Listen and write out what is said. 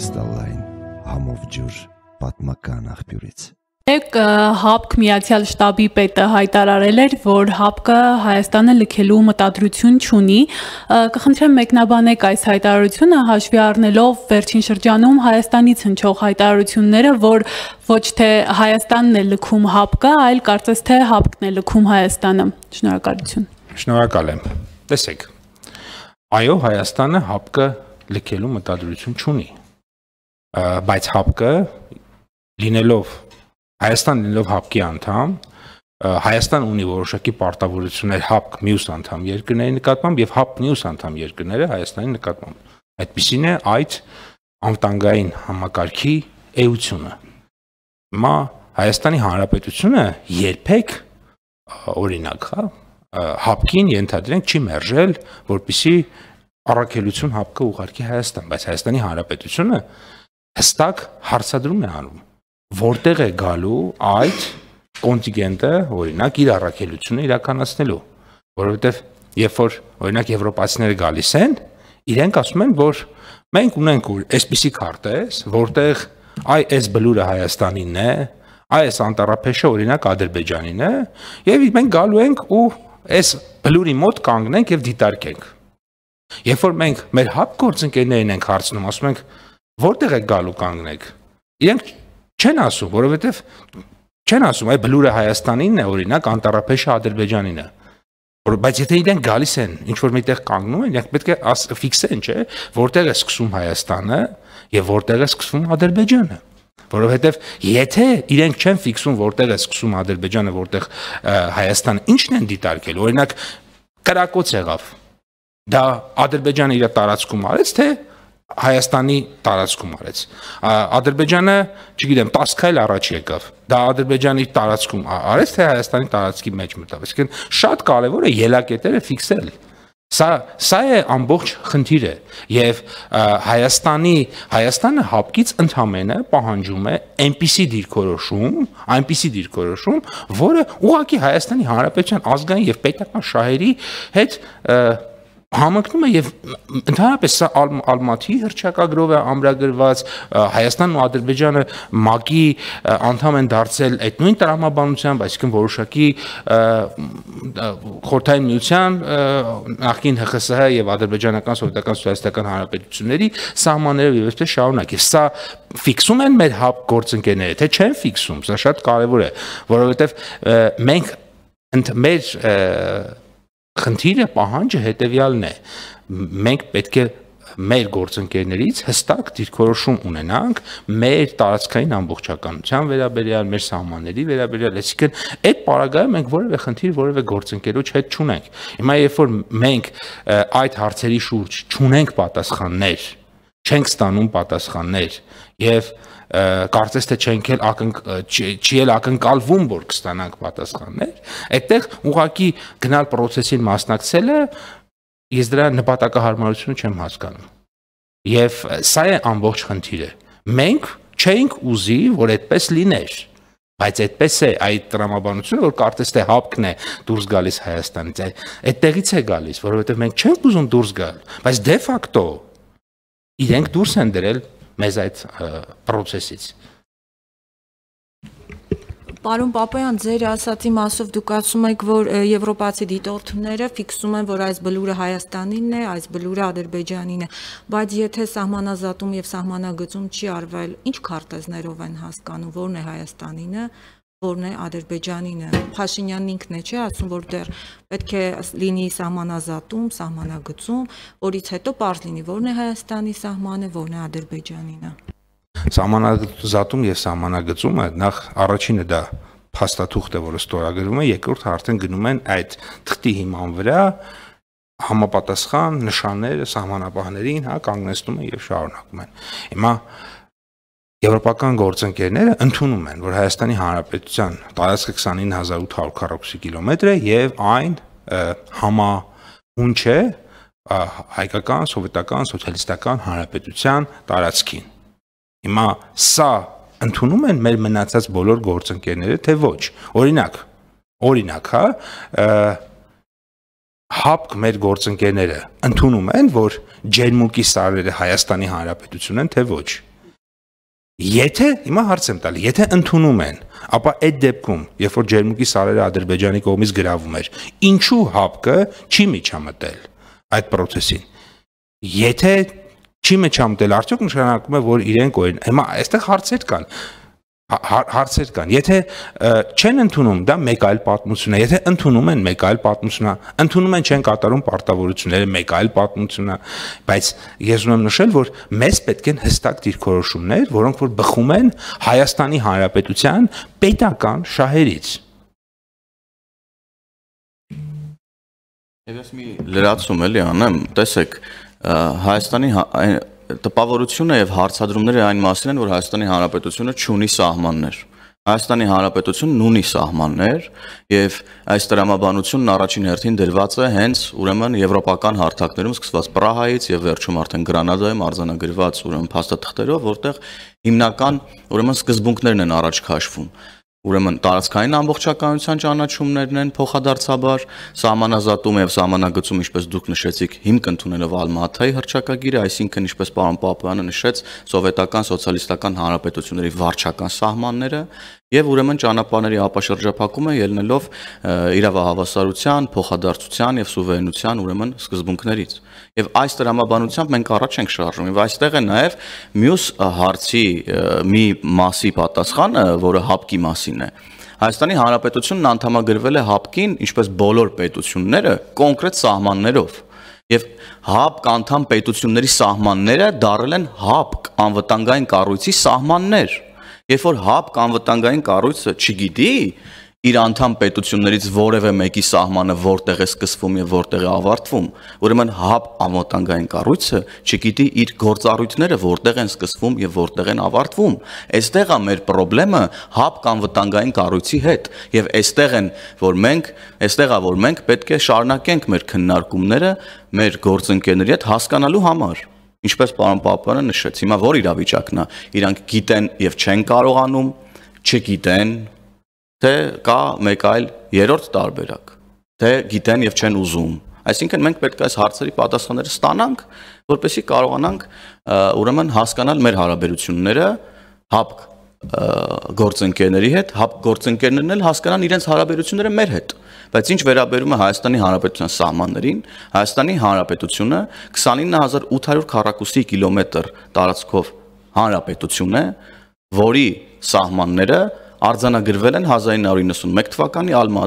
կրիստալային համով ջուր պատմական աղբյուրից։ Եկ ՀԱՊԿ Միացյալ Շտաբի պետը հայտարարել էր, որ ՀԱՊԿ-ը Հայաստանը լքելու մտադրություն չունի։ Կխնդրեմ մեկնաբանեք այս հայտարարությունը հաշվի առնելով վերջին շրջանում Հայաստանից հնչող հայտարարությունները, որ ոչ թե Հայաստանն է լքում ՀԱՊԿ-ը, այլ կարծես թե ՀԱՊԿ-ն է լքում Հայաստանը։ Շնորհակալություն։ Շնորհակալ եմ։ Տեսեք։ Այո, Հայաստանը ՀԱՊԿ-ը լքելու մտադրություն չունի բայց հապկը լինելով Հայաստան լինելով հապկի անդամ Հայաստան ունի որոշակի պարտավորություններ հապկ մյուս անդամ երկրների նկատմամբ եւ հապկ մյուս անդամ երկրները Հայաստանի նկատմամբ։ Այդպիսին է այդ անվտանգային համակարգի էությունը։ Հիմա Հայաստանի Հանրապետությունը երբեք օրինակ, հա, հապկին ենթադրենք չի մերժել, որpիսի առաքելություն հապկը ուղարկի Հայաստան, բայց Հայաստանի Հանրապետությունը հստակ հարցադրում է անում որտեղ է գալու այդ կոնտիգենտը օրինակ իր առաքելությունը իրականացնելու որովհետև երբ որ օրինակ եվրոպացիները գալիս են իրենք ասում են որ մենք ունենք այսպիսի քարտեզ որտեղ այ այս բլուրը հայաստանինն է այս անտարապեշը օրինակ ադրբեջանին է եւ մենք գալու ենք ու այս բլուրի մոտ կանգնենք եւ դիտարկենք երբ որ մենք մեր հապ գործընկերներին ենք հարցնում ասում ենք որտեղ եք գալու կանգնեք։ Իրենք չեն ասում, որովհետև չեն ասում, այ բլուրը Հայաստանինն է, օրինակ, անտարապեշը Ադրբեջանին է։ Որ բայց եթե իրենք գալիս են, ինչ որ միտեղ կանգնում են, իրենք պետք է ֆիքսեն, չէ, որտեղ է սկսում Հայաստանը եւ որտեղ է սկսվում Ադրբեջանը որովհետև եթե իրենք չեն ֆիքսում որտեղ է սկսում Ադրբեջանը, որտեղ Հայաստանը, ինչն են դիտարկել։ Օրինակ Կրակոց եղավ։ Դա Ադրբեջանը իր տարածքում արեց, թե Հայաստանի տարածքում արեց։ Ադրբեջանը, չգիտեմ, 10 քայլ առաջ եկավ։ Դա Ադրբեջանի տարածքում արեց, թե Հայաստանի տարածքի մեջ մտավ։ Իսկեն շատ կարևոր է ելակետերը ֆիքսել։ Սա սա է ամբողջ խնդիրը եւ Հայաստանի Հայաստանը հապկից ընդհանրը պահանջում է այնպիսի դիրքորոշում, այնպիսի դիրքորոշում, որը ուղղակի Հայաստանի Հանրապետության ազգային եւ պետական շահերի հետ համընկնում է եւ ընդհանրապես սա Ալմաթի հրճակագրով է ամրագրված Հայաստանն ու Ադրբեջանը ՄԱԿ-ի անդամ են դարձել այդ նույն տրամաբանությամբ, այսինքն որոշակի խորթային միության նախին ՀԽՍՀ եւ ադրբեջանական սովետական սոցիալիստական հանրապետությունների սահմաններով եւ այդպես շարունակ։ Եվ սա ֆիքսում են մեր հապ գործընկերները, թե չեն ֆիքսում, սա շատ կարեւոր է, որովհետեւ մենք ընդ մեր Խնդիրը պահանջը հետևյալն է։ Մենք պետք է մեր գործընկերներից հստակ դիրքորոշում ունենանք մեր տարածքային ամբողջականության վերաբերյալ, մեր սահմանների վերաբերյալ, այսինքն այդ պարագայում մենք որևէ խնդիր, որևէ գործընկերոջ հետ չունենք։ Հիմա երբ որ մենք այդ հարցերի շուրջ չունենք պատասխաններ, չենք ստանում պատասխաններ եւ կարծես թե չենք էլ չի էլ ակնկալվում որ կստանանք պատասխաններ այդտեղ ուղակի գնալ process-ին մասնակցելը ես դրա նպատակահարմարությունը չեմ հասկանում եւ սա է ամբողջ խնդիրը մենք չենք ուզի որ այդպես լիներ բայց այդպես է այդ տրամաբանությունը որ կարծես թե հապկն է դուրս գալիս Հայաստանից այդտեղից է գալիս որովհետեւ մենք չենք ուզում դուրս գալ բայց դե ֆակտո իրենք դուրս են դրել մեզ այդ process-ից։ Պարոն Պապայան, ձեր ասացի մասով դուք ասում եք, որ եվրոպացի դիտորդները ֆիքսում են, որ այս բլուրը Հայաստանինն է, այս բլուրը Ադրբեջանին է, բայց եթե սահմանազատում եւ սահմանագծում չի արվել, ինչ քարտեզներով են հասկանում, որն է Հայաստանինը, որն է Ադրբեջանին է։ Փաշինյանն ինքն է, չէ, ասում որ դեռ պետք է լինի սահմանազատում, սահմանագծում, որից հետո པարզ լինի որն է Հայաստանի սահմանը, որն է Ադրբեջանինը։ Սահմանազատում եւ սահմանագծումը նախ առաջինը դա փաստաթուղթը, որը ստորագրվում է, երկրորդը արդեն գնում են այդ թղթի հիման վրա համապատասխան նշանները սահմանապահներին, հա, կանգնեցնում են եւ շարունակում են։ Հիմա Եվրոպական գործընկերները ընդունում են, որ Հայաստանի Հանրապետության տարածքը 29800 քառակուսի կիլոմետր է եւ այն համահունչ է հայկական, սովետական, սոցիալիստական հանրապետության տարածքին։ Հիմա սա ընդունում են մեր մնացած բոլոր գործընկերները, թե ոչ։ Օրինակ, օրինակ, հա, հապկ մեր գործընկերները ընդունում են, որ ջերմուկի սարերը Հայաստանի Հանրապետությունն են, թե ոչ։ Եթե, հիմա հարց եմ տալի, եթե ընդունում են, ապա այդ դեպքում, երբ որ Ջերմուկի սարերը Ադրբեջանի կողմից գրավում էր, ինչու հապկը չի միջամտել այդ process-ին։ Եթե չի միջամտել, արդյոք նշանակում է, որ իրենք օրին, հիմա այստեղ հարցեր կան։ Հա- հարցեր կան։ Եթե չեն ընդունում, դա մեկ այլ պատմություն է։ Եթե ընդունում են, մեկ այլ պատմություն է։ Ընդունում են, չեն կատարում պարտավորությունները, մեկ այլ պատմություն է։ Բայց ես ուզում եմ նշել, որ մեզ պետք են հստակ դիրքորոշումներ, որոնք որ բխում են Հայաստանի Հանրապետության պետական շահերից։ Եվ ես մի լրացում էլի անեմ, տեսեք, Հայաստանի հա- տպավորությունը եւ հարցադրումները այն մասին են, որ Հայաստանի Հանրապետությունը չունի սահմաններ։ Հայաստանի Հանրապետությունն ունի սահմաններ եւ այս դրամաբանությունն առաջին հերթին դրված է հենց ուրեմն եվրոպական հարթակներում սկսված Պրահայից եւ վերջում արդեն Գրանադայում արձանագրված ուրեմն փաստաթղթերով, որտեղ հիմնական ուրեմն սկզբունքներն են առաջ քաշվում ուրեմն տարածքային ամբողջականության ճանաչումներն են փոխադարձաբար սահմանազատում եւ սահմանագծում ինչպես դուք նշեցիք հիմք ընդունելով Ալմատայի հրճակագիրը, այսինքն ինչպես պարոն Պապյանը նշեց, սովետական սոցիալիստական հանրապետությունների վարչական սահմանները եւ ուրեմն ճանապարհների ապաշրջափակումը ելնելով իրավահավասարության, փոխադարձության եւ սուվերենության ուրեմն սկզբունքներից եւ այս դրամաբանությամբ մենք առաջ ենք շարժվում եւ այստեղ է նաեւ մյուս հարցի մի մասի պատասխանը, որը հապկի մասին է։ Հայաստանի Հանրապետությունն անդամագրվել է հապկին, ինչպես բոլոր պետությունները, կոնկրետ սահմաններով։ Եվ հապկ անդամ պետությունների սահմանները դարել են հապկ անվտանգային կառույցի սահմաններ։ Երբ որ հապկ անվտանգային կառույցը չգիտի, իր անդամ պետություններից որևէ մեկի սահմանը որտեղ է սկսվում եւ որտեղ է ավարտվում։ Ուրեմն հապ ամոտանգային կառույցը չգիտի իր գործառույթները որտեղ են սկսվում եւ որտեղ են ավարտվում։ Այստեղ է մեր խնդրեմը հապ կամ վտանգային կառույցի հետ եւ այստեղ են որ մենք, այստեղ է որ մենք պետք է շարունակենք մեր քննարկումները մեր գործընկերների հետ հասկանալու համար ինչպես պարոն Պապյանը նշեց, հիմա որ իրավիճակն է, իրանք գիտեն եւ չեն կարողանում, չգիտեն, թե կա մեկ այլ երրորդ տարբերակ, թե գիտեն եւ չեն ուզում։ Այսինքն մենք պետք է այս հարցերի պատասխանները ստանանք, որպեսզի կարողանանք ուրեմն հասկանալ մեր հարաբերությունները հապ գործընկերների հետ, հապ գործընկերներն էլ հասկանան իրենց հարաբերությունները մեր հետ։ Բայց ինչ վերաբերում է Հայաստանի Հանրապետության սահմաններին, Հայաստանի Հանրապետությունը 29800 քառակուսի կիլոմետր տարածքով հանրապետություն է, որի սահմանները արձանագրվել են 1991 թվականի Ալմա